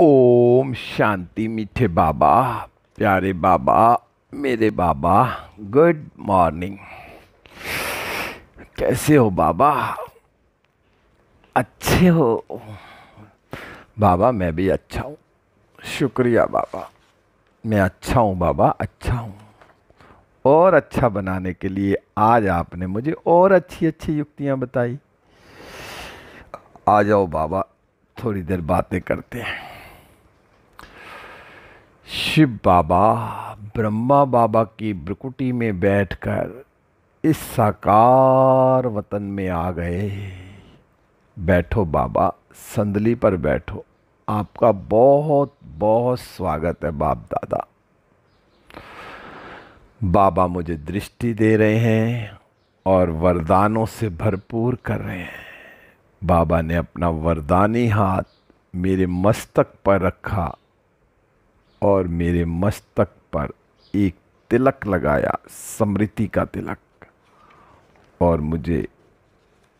ओम शांति मीठे बाबा प्यारे बाबा मेरे बाबा गुड मॉर्निंग कैसे हो बाबा अच्छे हो बाबा मैं भी अच्छा हूँ शुक्रिया बाबा मैं अच्छा हूँ बाबा अच्छा हूँ और अच्छा बनाने के लिए आज आपने मुझे और अच्छी अच्छी युक्तियाँ बताई आ जाओ बाबा थोड़ी देर बातें करते हैं शिव बाबा ब्रह्मा बाबा की ब्रकुटी में बैठकर इस साकार वतन में आ गए बैठो बाबा संदली पर बैठो आपका बहुत बहुत स्वागत है बाप दादा बाबा मुझे दृष्टि दे रहे हैं और वरदानों से भरपूर कर रहे हैं बाबा ने अपना वरदानी हाथ मेरे मस्तक पर रखा और मेरे मस्तक पर एक तिलक लगाया समृति का तिलक और मुझे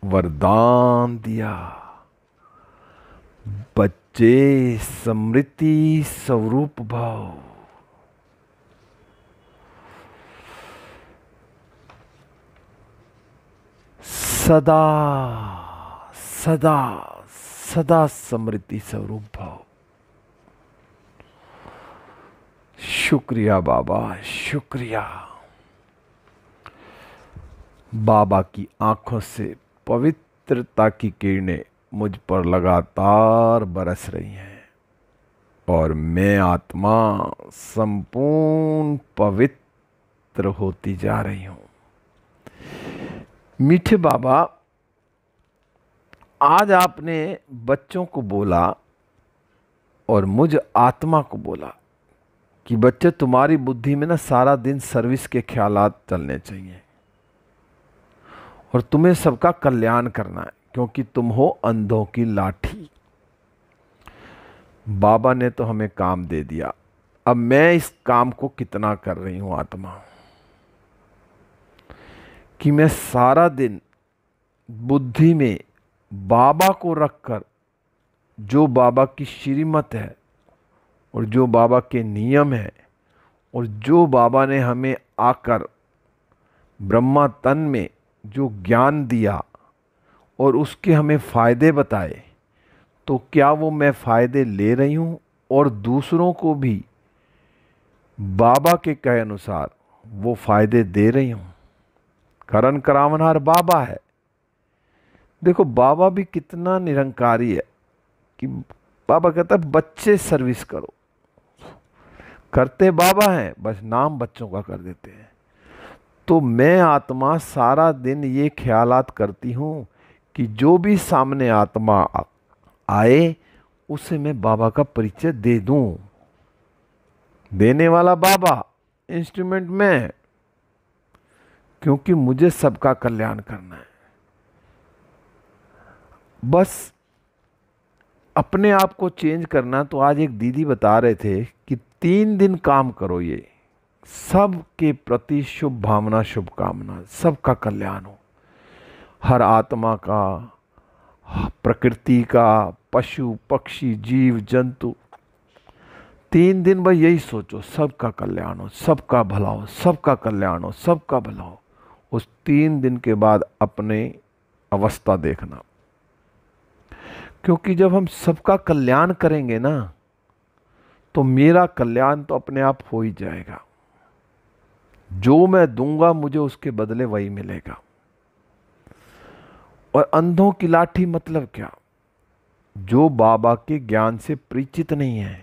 वरदान दिया बच्चे स्मृति स्वरूप भाव सदा सदा सदा स्मृति स्वरूप भाव शुक्रिया बाबा शुक्रिया बाबा की आंखों से पवित्रता की किरणें मुझ पर लगातार बरस रही हैं और मैं आत्मा संपूर्ण पवित्र होती जा रही हूं मीठे बाबा आज आपने बच्चों को बोला और मुझ आत्मा को बोला कि बच्चे तुम्हारी बुद्धि में ना सारा दिन सर्विस के ख्याल चलने चाहिए और तुम्हें सबका कल्याण करना है क्योंकि तुम हो अंधों की लाठी बाबा ने तो हमें काम दे दिया अब मैं इस काम को कितना कर रही हूं आत्मा कि मैं सारा दिन बुद्धि में बाबा को रखकर जो बाबा की श्रीमत है और जो बाबा के नियम हैं और जो बाबा ने हमें आकर ब्रह्मा तन में जो ज्ञान दिया और उसके हमें फ़ायदे बताए तो क्या वो मैं फ़ायदे ले रही हूँ और दूसरों को भी बाबा के कहे अनुसार वो फ़ायदे दे रही हूँ करण करावनहार बाबा है देखो बाबा भी कितना निरंकारी है कि बाबा कहता है बच्चे सर्विस करो करते बाबा हैं बस नाम बच्चों का कर देते हैं तो मैं आत्मा सारा दिन ये ख्यालात करती हूँ कि जो भी सामने आत्मा आए उसे मैं बाबा का परिचय दे दूँ देने वाला बाबा इंस्ट्रूमेंट में क्योंकि मुझे सबका कल्याण करना है बस अपने आप को चेंज करना तो आज एक दीदी बता रहे थे तीन दिन काम करो ये सब के प्रति शुभ भावना शुभकामना सबका कल्याण हो हर आत्मा का प्रकृति का पशु पक्षी जीव जंतु तीन दिन भाई यही सोचो सबका कल्याण हो सबका भला हो सबका कल्याण हो सबका भला हो उस तीन दिन के बाद अपने अवस्था देखना क्योंकि जब हम सबका कल्याण करेंगे ना तो मेरा कल्याण तो अपने आप हो ही जाएगा जो मैं दूंगा मुझे उसके बदले वही मिलेगा और अंधों की लाठी मतलब क्या जो बाबा के ज्ञान से परिचित नहीं है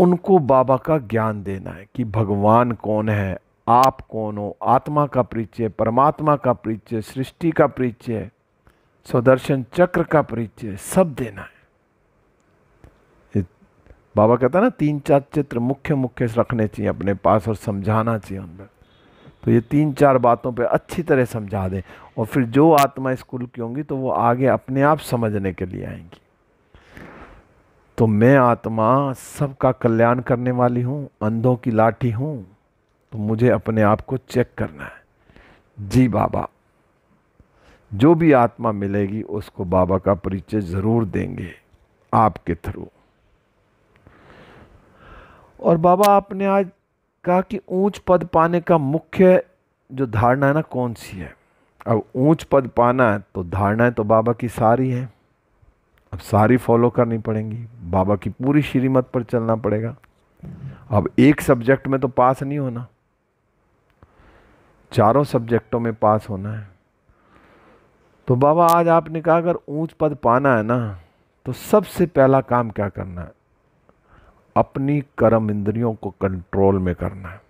उनको बाबा का ज्ञान देना है कि भगवान कौन है आप कौन हो आत्मा का परिचय परमात्मा का परिचय सृष्टि का परिचय स्वदर्शन चक्र का परिचय सब देना है बाबा कहता है ना तीन चार चित्र मुख्य मुख्य रखने चाहिए अपने पास और समझाना चाहिए उन पर तो ये तीन चार बातों पे अच्छी तरह समझा दें और फिर जो आत्मा स्कूल की होंगी तो वो आगे अपने आप समझने के लिए आएंगी तो मैं आत्मा सबका कल्याण करने वाली हूँ अंधों की लाठी हूँ तो मुझे अपने आप को चेक करना है जी बाबा जो भी आत्मा मिलेगी उसको बाबा का परिचय ज़रूर देंगे आपके थ्रू और बाबा आपने आज कहा कि ऊंच पद पाने का मुख्य जो धारणा है ना कौन सी है अब ऊंच पद पाना है तो धारणाएं तो बाबा की सारी हैं अब सारी फॉलो करनी पड़ेंगी बाबा की पूरी श्रीमत पर चलना पड़ेगा अब एक सब्जेक्ट में तो पास नहीं होना चारों सब्जेक्टों में पास होना है तो बाबा आज आपने कहा अगर ऊंच पद पाना है ना तो सबसे पहला काम क्या करना है अपनी कर्म इंद्रियों को कंट्रोल में करना है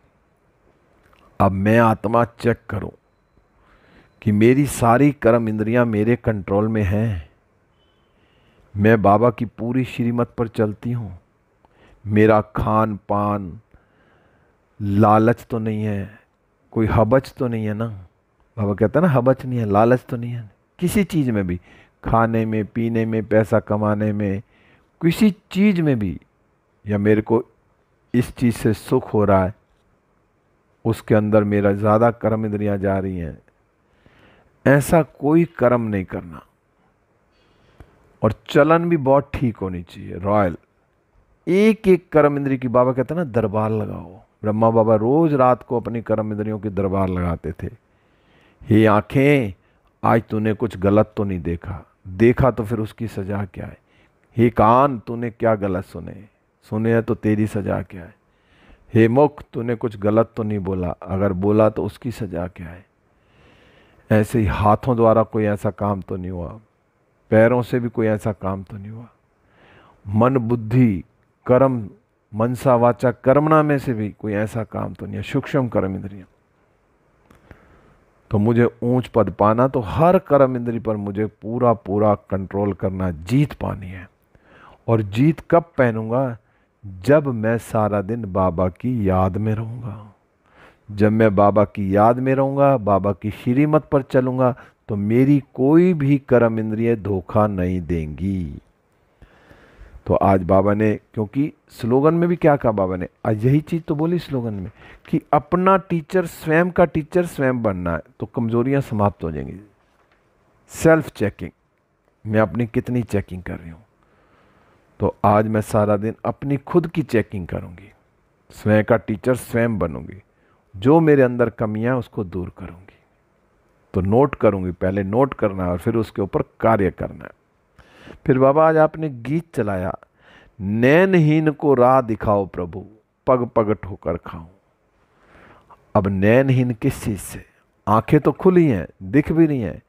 अब मैं आत्मा चेक करूं कि मेरी सारी कर्म इंद्रियां मेरे कंट्रोल में हैं मैं बाबा की पूरी श्रीमत पर चलती हूं मेरा खान पान लालच तो नहीं है कोई हबच तो नहीं है ना बाबा कहता हैं ना हबच नहीं है लालच तो नहीं है किसी चीज़ में भी खाने में पीने में पैसा कमाने में किसी चीज़ में भी या मेरे को इस चीज़ से सुख हो रहा है उसके अंदर मेरा ज़्यादा कर्म इंद्रियाँ जा रही हैं ऐसा कोई कर्म नहीं करना और चलन भी बहुत ठीक होनी चाहिए रॉयल एक एक कर्म इंद्री की बाबा कहते ना दरबार लगाओ ब्रह्मा बाबा रोज रात को अपनी कर्म इंद्रियों के दरबार लगाते थे हे आंखें आज तूने कुछ गलत तो नहीं देखा देखा तो फिर उसकी सजा क्या है हे कान तूने क्या गलत सुने सुने तो तेरी सजा क्या है हे मुख तूने कुछ गलत तो नहीं बोला अगर बोला तो उसकी सजा क्या है ऐसे ही हाथों द्वारा कोई ऐसा काम तो नहीं हुआ पैरों से भी कोई ऐसा काम तो नहीं हुआ मन बुद्धि कर्म मनसा वाचा कर्मणा में से भी कोई ऐसा काम तो नहीं है सूक्ष्म कर्म इंद्रिया तो मुझे ऊंच पद पाना तो हर कर्म इंद्री पर मुझे पूरा पूरा कंट्रोल करना जीत पानी है और जीत कब पहनूंगा जब मैं सारा दिन बाबा की याद में रहूँगा जब मैं बाबा की याद में रहूँगा बाबा की श्रीमत पर चलूँगा तो मेरी कोई भी कर्म इंद्रिय धोखा नहीं देंगी तो आज बाबा ने क्योंकि स्लोगन में भी क्या कहा बाबा ने आज यही चीज़ तो बोली स्लोगन में कि अपना टीचर स्वयं का टीचर स्वयं बनना है तो कमज़ोरियाँ समाप्त हो जाएंगी सेल्फ चेकिंग मैं अपनी कितनी चेकिंग कर रही हूँ तो आज मैं सारा दिन अपनी खुद की चेकिंग करूँगी स्वयं का टीचर स्वयं बनूंगी जो मेरे अंदर कमियाँ उसको दूर करूँगी तो नोट करूंगी पहले नोट करना और फिर उसके ऊपर कार्य करना है फिर बाबा आज आपने गीत चलाया नैनहीन को राह दिखाओ प्रभु पग पग ठोकर खाऊं अब नैनहीन किस चीज़ से आंखें तो खुली हैं दिख भी नहीं हैं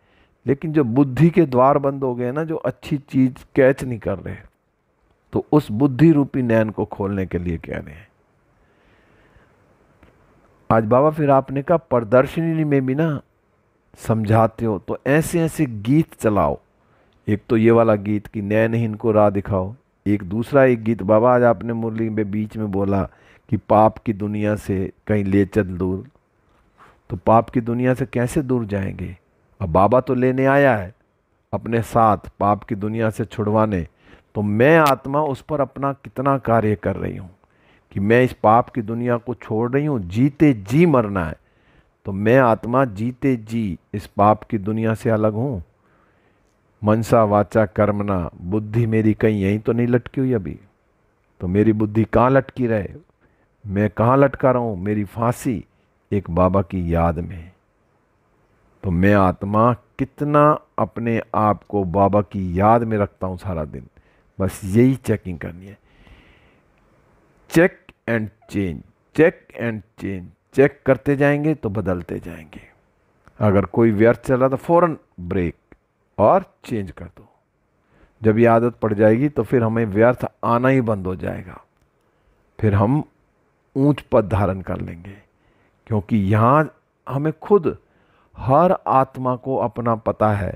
लेकिन जो बुद्धि के द्वार बंद हो गए ना जो अच्छी चीज़ कैच नहीं कर रहे तो उस बुद्धि रूपी नैन को खोलने के लिए कह रहे हैं आज बाबा फिर आपने कहा प्रदर्शनी में भी ना समझाते हो तो ऐसे ऐसे गीत चलाओ एक तो ये वाला गीत कि नैन इनको राह दिखाओ एक दूसरा एक गीत बाबा आज आपने मुरली में बीच में बोला कि पाप की दुनिया से कहीं ले चल दूर तो पाप की दुनिया से कैसे दूर जाएंगे अब बाबा तो लेने आया है अपने साथ पाप की दुनिया से छुड़वाने तो मैं आत्मा उस पर अपना कितना कार्य कर रही हूँ कि मैं इस पाप की दुनिया को छोड़ रही हूँ जीते जी मरना है तो मैं आत्मा जीते जी इस पाप की दुनिया से अलग हूँ मनसा वाचा कर्मना बुद्धि मेरी कहीं यहीं तो नहीं लटकी हुई अभी तो मेरी बुद्धि कहाँ लटकी रहे मैं कहाँ लटका रहा हूँ मेरी फांसी एक बाबा की याद में तो मैं आत्मा कितना अपने आप को बाबा की याद में रखता हूँ सारा दिन बस यही चेकिंग करनी है check and change check and change check करते जाएंगे तो बदलते जाएंगे अगर कोई व्यर्थ चला तो फ़ौर ब्रेक और चेंज कर दो जब ये आदत पड़ जाएगी तो फिर हमें व्यर्थ आना ही बंद हो जाएगा फिर हम ऊंच पद धारण कर लेंगे क्योंकि यहाँ हमें खुद हर आत्मा को अपना पता है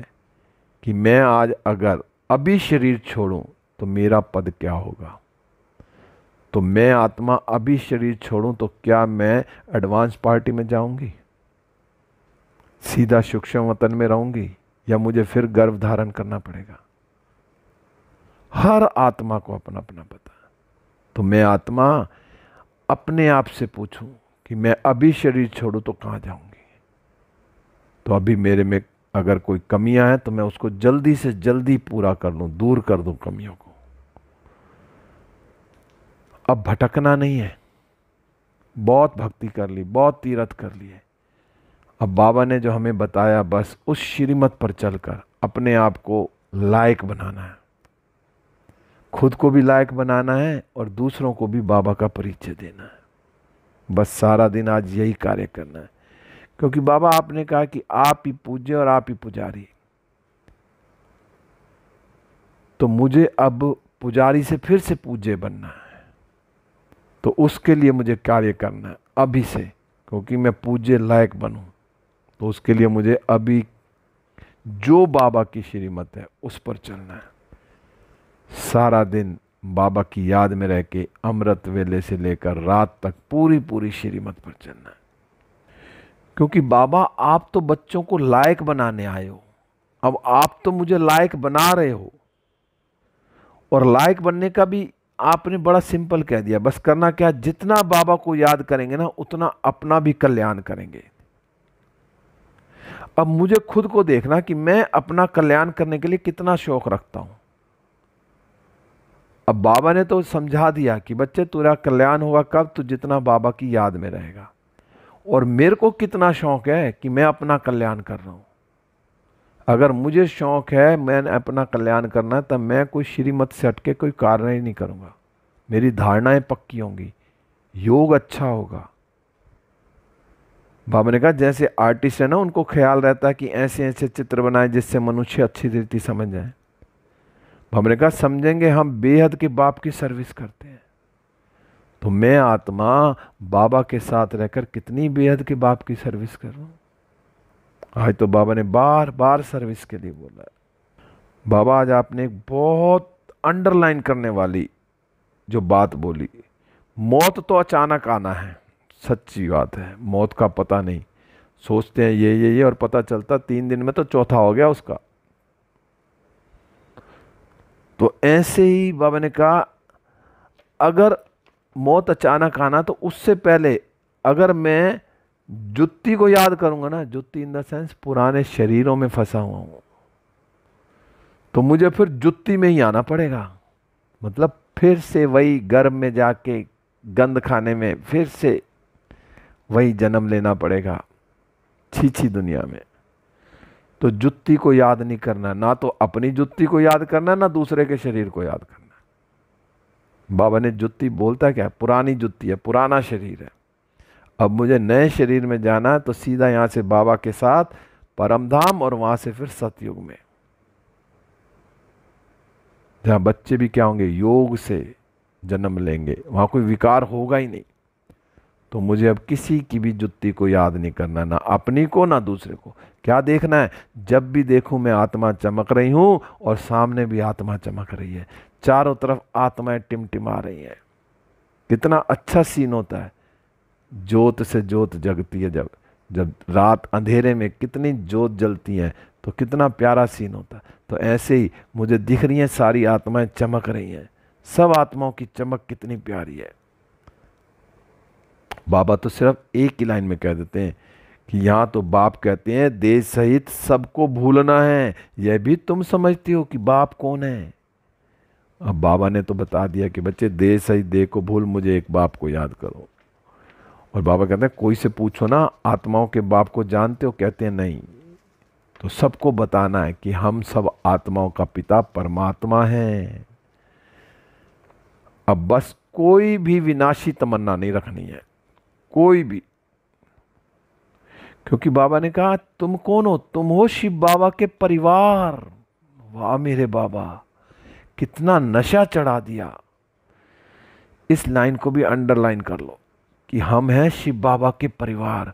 कि मैं आज अगर अभी शरीर छोड़ूं तो मेरा पद क्या होगा तो मैं आत्मा अभी शरीर छोड़ूं तो क्या मैं एडवांस पार्टी में जाऊंगी सीधा सूक्ष्म वतन में रहूंगी या मुझे फिर गर्व धारण करना पड़ेगा हर आत्मा को अपना अपना पता तो मैं आत्मा अपने आप से पूछूं कि मैं अभी शरीर छोड़ू तो कहां जाऊंगी तो अभी मेरे में अगर कोई कमियां हैं तो मैं उसको जल्दी से जल्दी पूरा कर लूं दूर कर दूं कमियों को अब भटकना नहीं है बहुत भक्ति कर ली बहुत तीर्थ कर है अब बाबा ने जो हमें बताया बस उस श्रीमत पर चलकर अपने आप को लायक बनाना है खुद को भी लायक बनाना है और दूसरों को भी बाबा का परिचय देना है बस सारा दिन आज यही कार्य करना है क्योंकि बाबा आपने कहा कि आप ही पूज्य और आप ही पुजारी तो मुझे अब पुजारी से फिर से पूज्य बनना है तो उसके लिए मुझे कार्य करना है अभी से क्योंकि मैं पूज्य लायक बनूं तो उसके लिए मुझे अभी जो बाबा की श्रीमत है उस पर चलना है सारा दिन बाबा की याद में रह के अमृत वेले से लेकर रात तक पूरी पूरी श्रीमत पर चलना है क्योंकि बाबा आप तो बच्चों को लायक बनाने आए हो अब आप तो मुझे लायक बना रहे हो और लायक बनने का भी आपने बड़ा सिंपल कह दिया बस करना क्या जितना बाबा को याद करेंगे ना उतना अपना भी कल्याण करेंगे अब मुझे खुद को देखना कि मैं अपना कल्याण करने के लिए कितना शौक रखता हूं अब बाबा ने तो समझा दिया कि बच्चे तेरा कल्याण होगा कब तो जितना बाबा की याद में रहेगा और मेरे को कितना शौक है कि मैं अपना कल्याण कर रहा हूं अगर मुझे शौक़ है मैंने अपना कल्याण करना है तब मैं कोई श्रीमत से हटके कोई कार्रवाई ही नहीं करूँगा मेरी धारणाएं पक्की होंगी योग अच्छा होगा बाबा ने कहा जैसे आर्टिस्ट है ना उनको ख्याल रहता है कि ऐसे ऐसे चित्र बनाए जिससे मनुष्य अच्छी रीति समझ जाए बाबा ने कहा समझेंगे हम बेहद के बाप की सर्विस करते हैं तो मैं आत्मा बाबा के साथ रहकर कितनी बेहद के बाप की सर्विस कर आज तो बाबा ने बार बार सर्विस के लिए बोला बाबा आज आपने एक बहुत अंडरलाइन करने वाली जो बात बोली मौत तो अचानक आना है सच्ची बात है मौत का पता नहीं सोचते हैं ये ये ये और पता चलता तीन दिन में तो चौथा हो गया उसका तो ऐसे ही बाबा ने कहा अगर मौत अचानक आना तो उससे पहले अगर मैं जुत्ती को याद करूंगा ना जुत्ती इन द सेंस पुराने शरीरों में फंसा हुआ हूं तो मुझे फिर जुत्ती में ही आना पड़ेगा मतलब फिर से वही गर्भ में जाके गंद खाने में फिर से वही जन्म लेना पड़ेगा छीछी दुनिया में तो जुत्ती को याद नहीं करना ना तो अपनी जुत्ती को याद करना ना दूसरे के शरीर को याद करना बाबा ने जुत्ती बोलता क्या पुरानी जुत्ती है पुराना शरीर है अब मुझे नए शरीर में जाना है तो सीधा यहाँ से बाबा के साथ परमधाम और वहाँ से फिर सतयुग में जहाँ बच्चे भी क्या होंगे योग से जन्म लेंगे वहाँ कोई विकार होगा ही नहीं तो मुझे अब किसी की भी जुत्ती को याद नहीं करना ना अपनी को ना दूसरे को क्या देखना है जब भी देखूं मैं आत्मा चमक रही हूँ और सामने भी आत्मा चमक रही है चारों तरफ आत्माएं टिमटिमा रही हैं कितना अच्छा सीन होता है जोत से जोत जगती है जब जब रात अंधेरे में कितनी जोत जलती हैं तो कितना प्यारा सीन होता है तो ऐसे ही मुझे दिख रही हैं सारी आत्माएं चमक रही हैं सब आत्माओं की चमक कितनी प्यारी है बाबा तो सिर्फ एक ही लाइन में कह देते हैं कि यहाँ तो बाप कहते हैं देश सहित सबको भूलना है यह भी तुम समझती हो कि बाप कौन है अब बाबा ने तो बता दिया कि बच्चे देश सहित देह को भूल मुझे एक बाप को याद करो और बाबा कहते हैं कोई से पूछो ना आत्माओं के बाप को जानते हो कहते हैं नहीं तो सबको बताना है कि हम सब आत्माओं का पिता परमात्मा हैं अब बस कोई भी विनाशी तमन्ना नहीं रखनी है कोई भी क्योंकि बाबा ने कहा तुम कौन हो तुम हो शिव बाबा के परिवार वाह मेरे बाबा कितना नशा चढ़ा दिया इस लाइन को भी अंडरलाइन कर लो कि हम हैं शिव बाबा के परिवार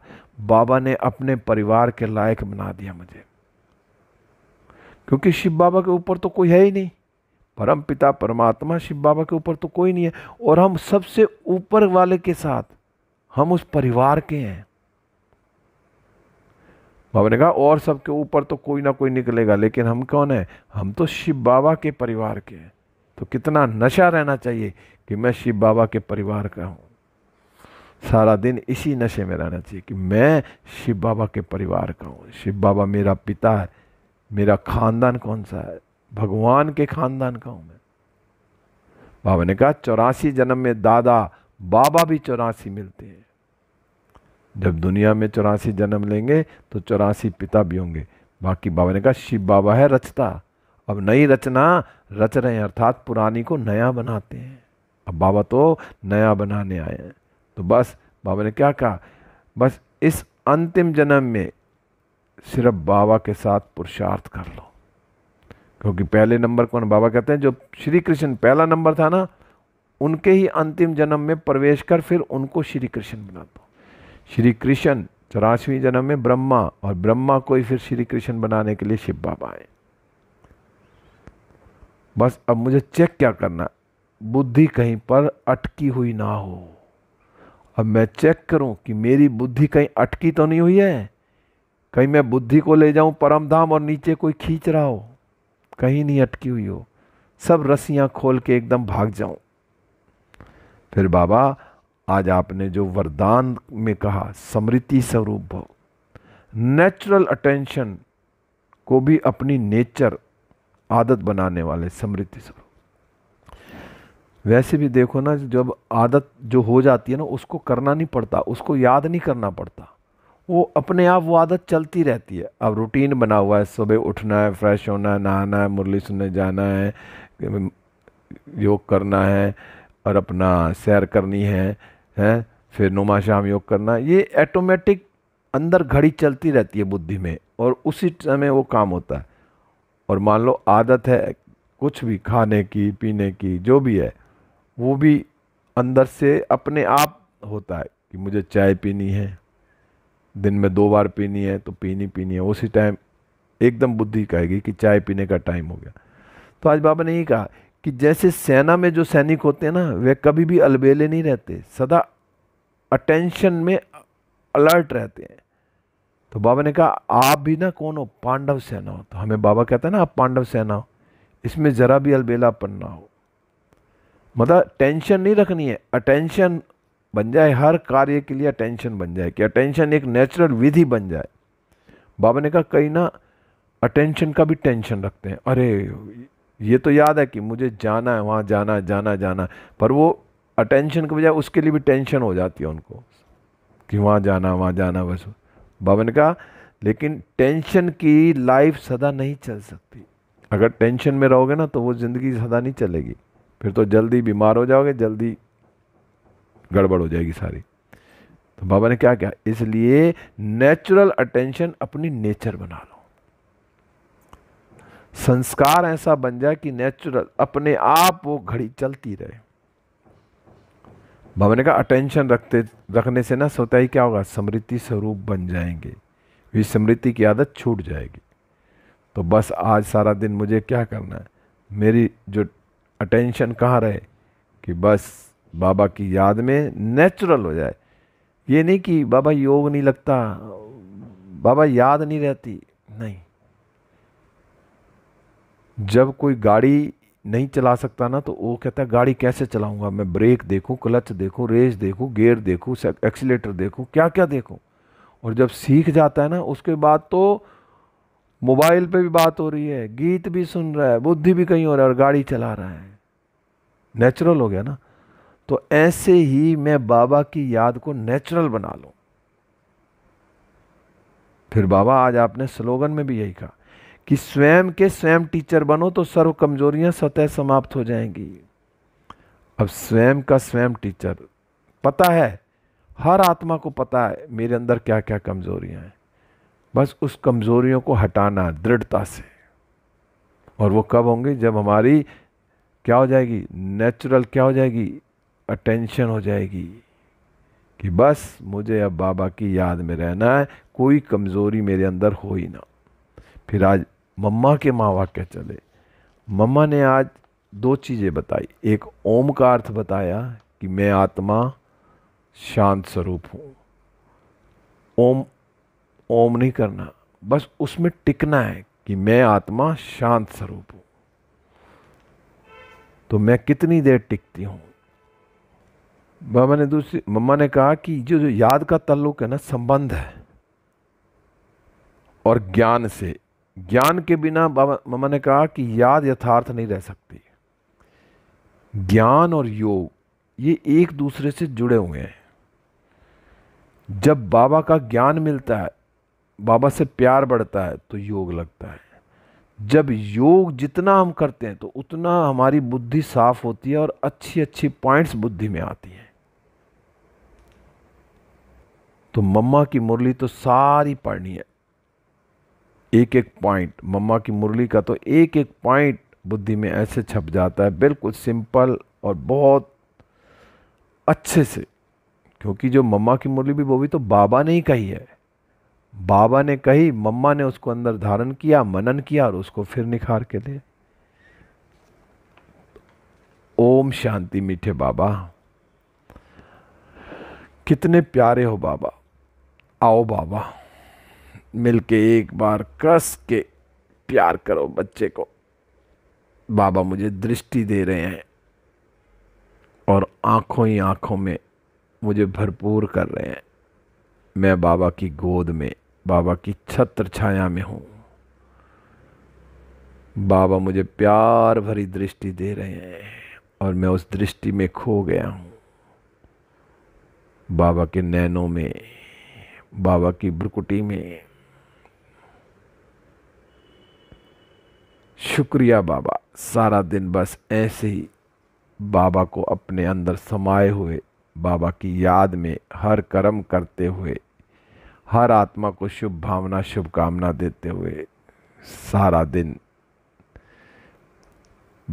बाबा ने अपने परिवार के लायक बना दिया मुझे क्योंकि शिव बाबा के ऊपर तो कोई है ही नहीं परम पिता परमात्मा शिव बाबा के ऊपर तो कोई नहीं है और हम सबसे ऊपर वाले के साथ हम उस परिवार के हैं बाबा ने कहा और सबके ऊपर तो कोई ना कोई निकलेगा लेकिन हम कौन है हम तो शिव बाबा के परिवार के हैं तो कितना नशा रहना चाहिए कि मैं शिव बाबा के परिवार का हूँ सारा दिन इसी नशे में रहना चाहिए कि मैं शिव बाबा के परिवार का हूँ शिव बाबा मेरा पिता है मेरा खानदान कौन सा है भगवान के खानदान का हूँ मैं बाबा ने कहा चौरासी जन्म में दादा बाबा भी चौरासी मिलते हैं जब दुनिया में चौरासी जन्म लेंगे तो चौरासी पिता भी होंगे बाकी बाबा ने कहा शिव बाबा है रचता अब नई रचना रच रहे हैं अर्थात पुरानी को नया बनाते हैं अब बाबा तो नया बनाने आए हैं तो बस बाबा ने क्या कहा बस इस अंतिम जन्म में सिर्फ बाबा के साथ पुरुषार्थ कर लो क्योंकि पहले नंबर कौन बाबा कहते हैं जो श्री कृष्ण पहला नंबर था ना उनके ही अंतिम जन्म में प्रवेश कर फिर उनको श्री कृष्ण बना दो श्री कृष्ण चौरासवीं जन्म में ब्रह्मा और ब्रह्मा को ही फिर श्री कृष्ण बनाने के लिए शिव बाबा आए बस अब मुझे चेक क्या करना बुद्धि कहीं पर अटकी हुई ना हो अब मैं चेक करूं कि मेरी बुद्धि कहीं अटकी तो नहीं हुई है कहीं मैं बुद्धि को ले जाऊं परमधाम और नीचे कोई खींच रहा हो कहीं नहीं अटकी हुई हो सब रस्सियां खोल के एकदम भाग जाऊं फिर बाबा आज आपने जो वरदान में कहा समृति स्वरूप भव नेचुरल अटेंशन को भी अपनी नेचर आदत बनाने वाले समृद्धि स्वरूप वैसे भी देखो ना जब आदत जो हो जाती है ना उसको करना नहीं पड़ता उसको याद नहीं करना पड़ता वो अपने आप वो आदत चलती रहती है अब रूटीन बना हुआ है सुबह उठना है फ्रेश होना है नहाना है मुरली सुनने जाना है योग करना है और अपना सैर करनी है हैं फिर नुमा शाम योग करना ये ऐटोमेटिक अंदर घड़ी चलती रहती है बुद्धि में और उसी समय वो काम होता है और मान लो आदत है कुछ भी खाने की पीने की जो भी है वो भी अंदर से अपने आप होता है कि मुझे चाय पीनी है दिन में दो बार पीनी है तो पीनी पीनी है उसी टाइम एकदम बुद्धि कहेगी कि चाय पीने का टाइम हो गया तो आज बाबा ने ये कहा कि जैसे सेना में जो सैनिक होते हैं ना वे कभी भी अलबेले नहीं रहते सदा अटेंशन में अलर्ट रहते हैं तो बाबा ने कहा आप भी ना कौन हो पांडव सेना हो तो हमें बाबा कहते हैं ना आप पांडव सेना हो इसमें ज़रा भी अलबेलापन ना हो मतलब टेंशन नहीं रखनी है अटेंशन बन जाए हर कार्य के लिए अटेंशन बन जाए कि अटेंशन एक नेचुरल विधि बन जाए बाबा ने कहा कहीं ना अटेंशन का भी टेंशन रखते हैं अरे ये तो याद है कि मुझे जाना है वहाँ जाना है जाना जाना पर वो अटेंशन के बजाय उसके लिए भी टेंशन हो जाती है उनको कि वहाँ जाना वहाँ जाना बस बाबा ने कहा लेकिन टेंशन की लाइफ सदा नहीं चल सकती अगर टेंशन में रहोगे ना तो वो ज़िंदगी सदा नहीं चलेगी फिर तो जल्दी बीमार हो जाओगे जल्दी गड़बड़ हो जाएगी सारी तो बाबा ने क्या किया इसलिए नेचुरल अटेंशन अपनी नेचर बना लो संस्कार ऐसा बन जाए कि नेचुरल अपने आप वो घड़ी चलती रहे बाबा ने कहा अटेंशन रखते रखने से ना सोता ही क्या होगा समृद्धि स्वरूप बन जाएंगे ये समृद्धि की आदत छूट जाएगी तो बस आज सारा दिन मुझे क्या करना है मेरी जो अटेंशन कहाँ रहे कि बस बाबा की याद में नेचुरल हो जाए ये नहीं कि बाबा योग नहीं लगता बाबा याद नहीं रहती नहीं जब कोई गाड़ी नहीं चला सकता ना तो वो कहता है गाड़ी कैसे चलाऊंगा मैं ब्रेक देखूं क्लच देखूं रेस देखूं गेयर देखूं एक्सीटर देखूं क्या क्या देखूं और जब सीख जाता है ना उसके बाद तो मोबाइल पे भी बात हो रही है गीत भी सुन रहा है बुद्धि भी कहीं हो रहा है और गाड़ी चला रहा है नेचुरल हो गया ना तो ऐसे ही मैं बाबा की याद को नेचुरल बना लू फिर बाबा आज आपने स्लोगन में भी यही कहा कि स्वयं के स्वयं टीचर बनो तो सर्व कमजोरियां सतह समाप्त हो जाएंगी अब स्वयं का स्वयं टीचर पता है हर आत्मा को पता है मेरे अंदर क्या क्या कमजोरियां हैं बस उस कमज़ोरियों को हटाना दृढ़ता से और वो कब होंगे जब हमारी क्या हो जाएगी नेचुरल क्या हो जाएगी अटेंशन हो जाएगी कि बस मुझे अब बाबा की याद में रहना है कोई कमज़ोरी मेरे अंदर हो ही ना फिर आज मम्मा के माँ वाक्य चले मम्मा ने आज दो चीज़ें बताई एक ओम का अर्थ बताया कि मैं आत्मा शांत स्वरूप हूँ ओम ओम नहीं करना बस उसमें टिकना है कि मैं आत्मा शांत स्वरूप हूं तो मैं कितनी देर टिकती हूं बाबा ने दूसरी मम्मा ने कहा कि जो जो याद का ताल्लुक है ना संबंध है और ज्ञान से ज्ञान के बिना बाबा मम्मा ने कहा कि याद यथार्थ नहीं रह सकती ज्ञान और योग ये एक दूसरे से जुड़े हुए हैं जब बाबा का ज्ञान मिलता है बाबा से प्यार बढ़ता है तो योग लगता है जब योग जितना हम करते हैं तो उतना हमारी बुद्धि साफ होती है और अच्छी अच्छी पॉइंट्स बुद्धि में आती हैं तो मम्मा की मुरली तो सारी पढ़नी है एक एक पॉइंट मम्मा की मुरली का तो एक एक पॉइंट बुद्धि में ऐसे छप जाता है बिल्कुल सिंपल और बहुत अच्छे से क्योंकि जो मम्मा की मुरली भी वो भी तो बाबा ने ही कही है बाबा ने कही मम्मा ने उसको अंदर धारण किया मनन किया और उसको फिर निखार के दे ओम शांति मीठे बाबा कितने प्यारे हो बाबा आओ बाबा मिलके एक बार कस के प्यार करो बच्चे को बाबा मुझे दृष्टि दे रहे हैं और आंखों ही आंखों में मुझे भरपूर कर रहे हैं मैं बाबा की गोद में बाबा की छत्र छाया में हूं बाबा मुझे प्यार भरी दृष्टि दे रहे हैं और मैं उस दृष्टि में खो गया हूँ बाबा के नैनों में बाबा की ब्रुकुटी में शुक्रिया बाबा सारा दिन बस ऐसे ही बाबा को अपने अंदर समाये हुए बाबा की याद में हर कर्म करते हुए हर आत्मा को शुभ भावना शुभकामना देते हुए सारा दिन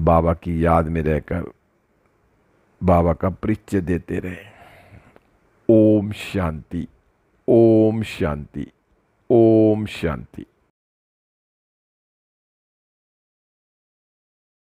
बाबा की याद में रहकर बाबा का परिचय देते रहे ओम शांति ओम शांति ओम शांति